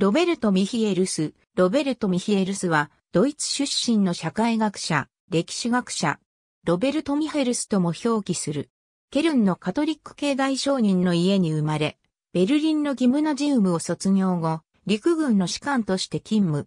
ロベルト・ミヒエルス。ロベルト・ミヒエルスは、ドイツ出身の社会学者、歴史学者、ロベルト・ミヘルスとも表記する。ケルンのカトリック系大商人の家に生まれ、ベルリンのギムナジウムを卒業後、陸軍の士官として勤務。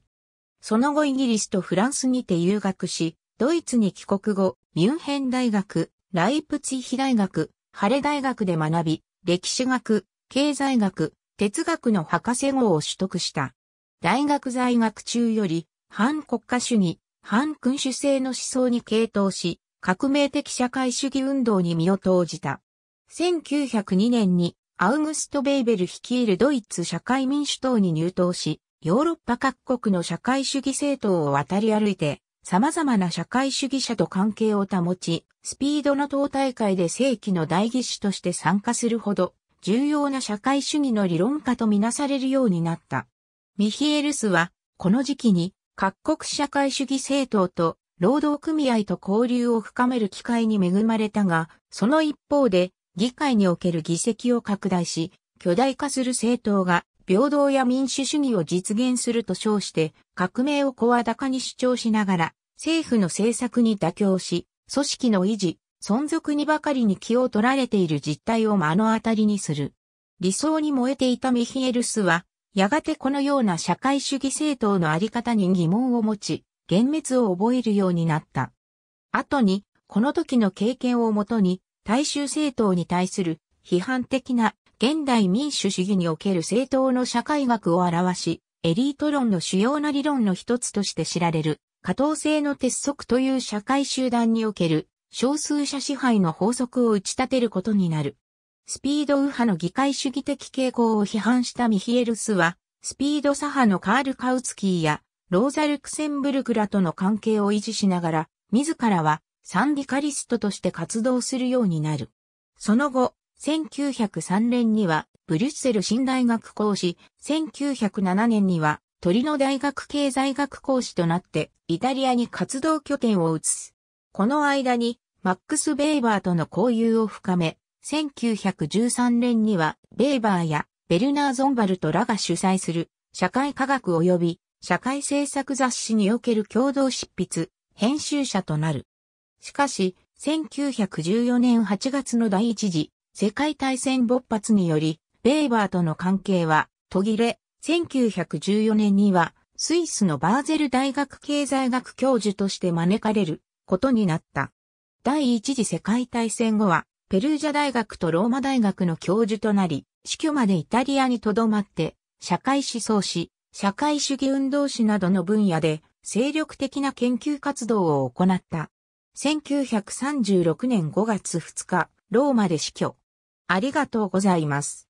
その後イギリスとフランスにて留学し、ドイツに帰国後、ミュンヘン大学、ライプツィヒ大学、ハレ大学で学び、歴史学、経済学、哲学の博士号を取得した。大学在学中より、反国家主義、反君主制の思想に傾倒し、革命的社会主義運動に身を投じた。1902年にアウグスト・ベイベル率いるドイツ社会民主党に入党し、ヨーロッパ各国の社会主義政党を渡り歩いて、様々な社会主義者と関係を保ち、スピードの党大会で正規の代議士として参加するほど、重要な社会主義の理論家とみなされるようになった。ミヒエルスは、この時期に各国社会主義政党と労働組合と交流を深める機会に恵まれたが、その一方で議会における議席を拡大し、巨大化する政党が平等や民主主義を実現すると称して革命を声高に主張しながら政府の政策に妥協し、組織の維持、存続にばかりに気を取られている実態を目の当たりにする。理想に燃えていたミヒエルスは、やがてこのような社会主義政党のあり方に疑問を持ち、幻滅を覚えるようになった。後に、この時の経験をもとに、大衆政党に対する批判的な現代民主主義における政党の社会学を表し、エリート論の主要な理論の一つとして知られる、可動性の鉄則という社会集団における少数者支配の法則を打ち立てることになる。スピード右派の議会主義的傾向を批判したミヒエルスは、スピード左派のカール・カウツキーや、ローザ・ルクセンブルクらとの関係を維持しながら、自らはサンディカリストとして活動するようになる。その後、1903年にはブリュッセル新大学講師、1907年にはトリノ大学経済学講師となってイタリアに活動拠点を移す。この間にマックス・ベイバーとの交友を深め、1913年にはベイバーやベルナー・ゾンバルトらが主催する社会科学及び社会政策雑誌における共同執筆、編集者となる。しかし、1914年8月の第一次世界大戦勃発により、ベイバーとの関係は途切れ、1914年にはスイスのバーゼル大学経済学教授として招かれることになった。第一次世界大戦後は、ペルージャ大学とローマ大学の教授となり、死去までイタリアに留まって、社会思想史、社会主義運動史などの分野で、精力的な研究活動を行った。1936年5月2日、ローマで死去。ありがとうございます。